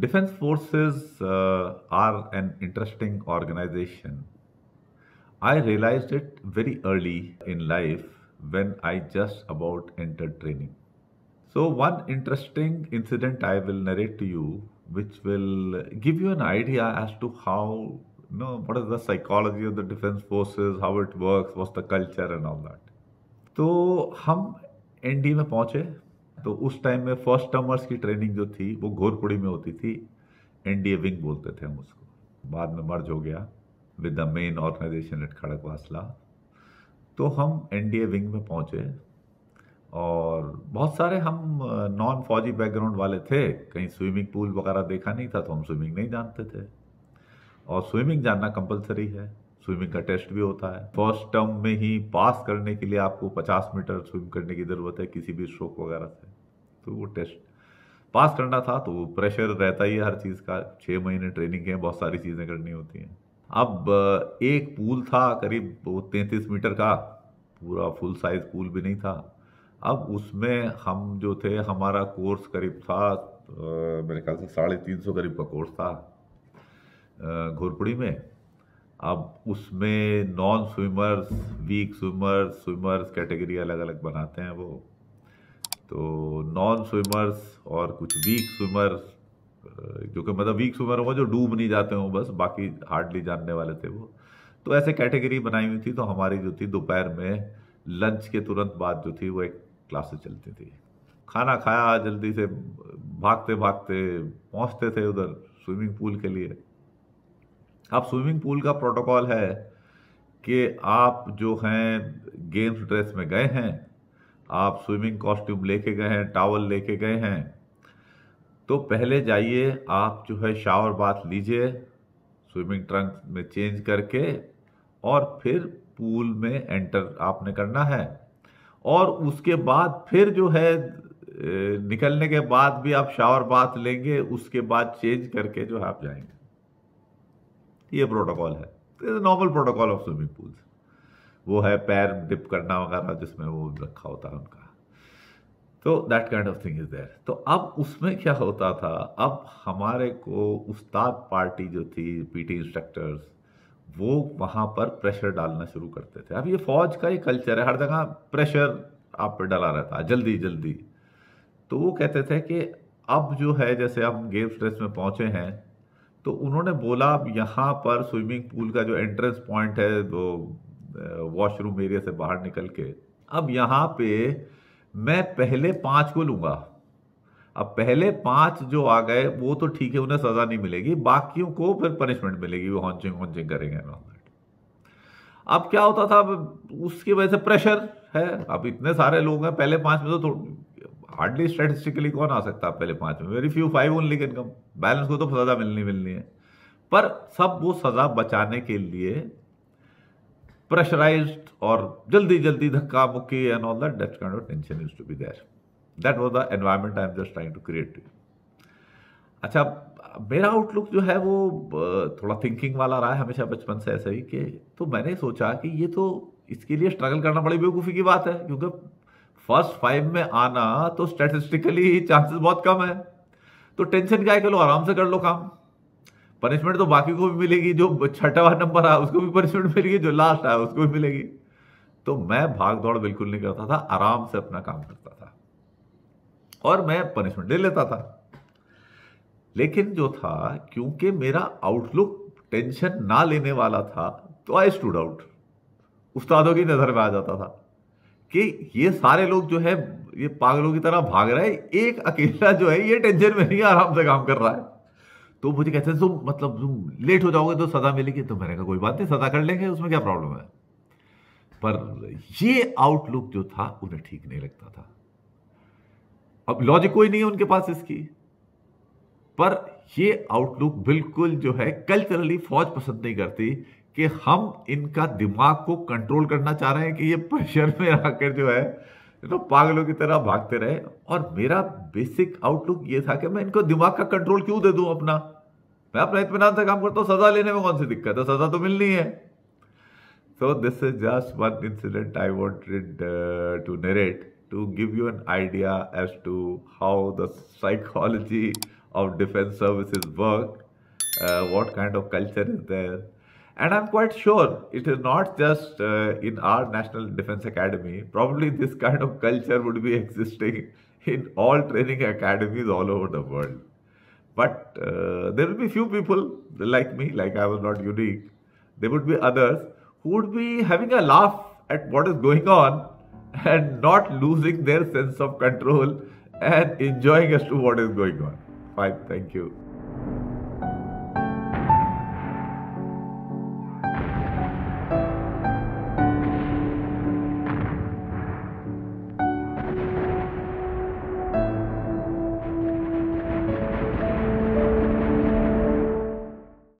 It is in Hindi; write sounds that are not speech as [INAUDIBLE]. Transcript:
Defense forces uh, are an interesting organization. I realized it very early in life when I just about entered training. So, one interesting incident I will narrate to you, which will give you an idea as to how, you know, what is the psychology of the defense forces, how it works, what's the culture, and all that. So, hum ND में पहुंचे तो उस टाइम में फर्स्ट टर्मर्स की ट्रेनिंग जो थी वो घोरपुड़ी में होती थी एनडीए विंग बोलते थे हम उसको बाद में मर्ज हो गया with the main organisation at Khadakwasla तो हम एनडीए विंग में पहुंचे और बहुत सारे हम नॉन फौजी बैकग्राउंड वाले थे कहीं स्विमिंग पूल वगैरह देखा नहीं था तो हम स्विमिंग नहीं जानते थे और स्विमिंग जानना कंपलसरी है स्विमिंग का टेस्ट भी होता है फर्स्ट टर्म में ही पास करने के लिए आपको 50 मीटर स्विम करने की ज़रूरत है किसी भी स्ट्रोक वगैरह से तो वो टेस्ट पास करना था तो प्रेशर रहता ही है हर चीज़ का छः महीने ट्रेनिंग है बहुत सारी चीज़ें करनी होती हैं अब एक पूल था करीब वो तैंतीस मीटर का पूरा फुल साइज़ पूल भी नहीं था अब उसमें हम जो थे हमारा कोर्स करीब था मेरे ख्याल से साढ़े तीन सौ करीब का कोर्स था घोरपुड़ी में अब उसमें non swimmers weak swimmers swimmers category अलग अलग बनाते हैं वो तो नॉन स्विमर्स और कुछ वीक स्विमर्स जो कि मतलब वीक स्विमर होगा जो डूब नहीं जाते हों बस बाकी हार्डली जानने वाले थे वो तो ऐसे कैटेगरी बनाई हुई थी तो हमारी जो थी दोपहर में लंच के तुरंत बाद जो थी वो एक क्लासेस चलती थी खाना खाया जल्दी से भागते भागते पहुँचते थे उधर स्विमिंग पूल के लिए अब स्विमिंग पूल का प्रोटोकॉल है कि आप जो हैं गेम्स ड्रेस में गए हैं आप स्विमिंग कॉस्ट्यूम लेके गए हैं टावल लेके गए हैं तो पहले जाइए आप जो है शावर बाथ लीजिए स्विमिंग ट्रंक में चेंज करके और फिर पूल में एंटर आपने करना है और उसके बाद फिर जो है निकलने के बाद भी आप शावर बाथ लेंगे उसके बाद चेंज करके जो है आप जाएंगे ये प्रोटोकॉल है normal protocol of swimming pool वो है पैर डिप करना वगैरह जिसमें वो रखा होता है उनका तो that kind of thing is there तो अब उसमें क्या होता था अब हमारे को उस्ताद पार्टी जो थी पीटी इंस्ट्रक्टर्स वो वहाँ पर प्रेशर डालना शुरू करते थे अब ये फौज का ही कल्चर है हर जगह प्रेशर आप पे डाला रहता है जल्दी जल्दी तो वो कहते थे कि अब जो है जैसे हम गेम स्ट्रेस में पहुँचे हैं तो उन्होंने बोला अब यहाँ पर स्विमिंग पूल का जो एंट्रेंस पॉइंट है वो वॉशरूम एरिया से बाहर निकल के अब यहाँ पे मैं पहले पाँच को लूँगा अब पहले पाँच जो आ गए वो तो ठीक है उन्हें सज़ा नहीं मिलेगी बाकियों को फिर पनिशमेंट मिलेगी वो हॉन्चिंग हॉन्चिंग करेंगे अब क्या होता था अब उसकी वजह से प्रेशर है अब इतने सारे लोग हैं पहले पाँच में तो, तो हार्डली स्टैटिस्टिकली कौन आ सकता है पहले पाँच में very few five only can come balance को तो सज़ा मिलनी मिलनी है पर सब वो सज़ा बचाने के लिए प्रेशराइज और जल्दी जल्दी धक्का मुक्की and all that that kind of tension is to be there that was the environment I am just trying to create अच्छा मेरा आउटलुक जो है वो थोड़ा थिंकिंग वाला रहा है हमेशा बचपन से ऐसे ही कि तो मैंने सोचा कि ये तो इसके लिए स्ट्रगल करना बड़ी बेवकूफ़ी की बात है क्योंकि फर्स्ट फाइव में आना तो स्टेटिस्टिकली चांसेस बहुत कम है तो टेंशन क्या है लो आराम से कर लो काम पनिशमेंट तो बाकी को भी मिलेगी जो छठा नंबर आया उसको भी पनिशमेंट मिलेगी जो लास्ट आया उसको भी मिलेगी तो मैं भाग दौड़ बिल्कुल नहीं करता था आराम से अपना काम करता था और मैं पनिशमेंट ले लेता था लेकिन जो था क्योंकि मेरा आउटलुक टेंशन ना लेने वाला था तो आई स्टूड आउट उस्तादों की नज़र में आ जाता था कि ये सारे लोग जो है ये पागलों की तरह भाग रहे हैं एक अकेला जो है ये टेंशन में नहीं आराम से काम कर रहा है तो मुझे कहते हैं तुम मतलब तुम लेट हो जाओगे तो सजा मिलेगी तो मैंने कहा कोई बात नहीं सजा कर लेंगे उसमें क्या प्रॉब्लम है पर ये आउटलुक जो था उन्हें ठीक नहीं लगता था अब लॉजिक कोई नहीं है उनके पास इसकी पर ये आउटलुक बिल्कुल जो है कल्चरली फौज पसंद नहीं करती कि हम इनका दिमाग को कंट्रोल करना चाह रहे हैं कि ये प्रेशर में आकर जो है तो पागलों की तरह भागते रहे और मेरा बेसिक आउटलुक ये था कि मैं इनको दिमाग का कंट्रोल क्यों दे दूं अपना मैं अपना इतमान से काम करता हूँ सजा लेने में कौन सी दिक्कत है सजा तो मिलनी है so this is just one incident I wanted to narrate to give you an idea as to how the psychology of defence services work what kind of culture is there And I'm quite sure it is not just uh, in our National Defense Academy. Probably this kind of culture would be [LAUGHS] existing in all training academies all over the world. But uh, there will be few people like me, like I was not unique. There would be others who would be having a laugh at what is going on and not losing their sense of control and enjoying as to what is going on. Fine, thank you.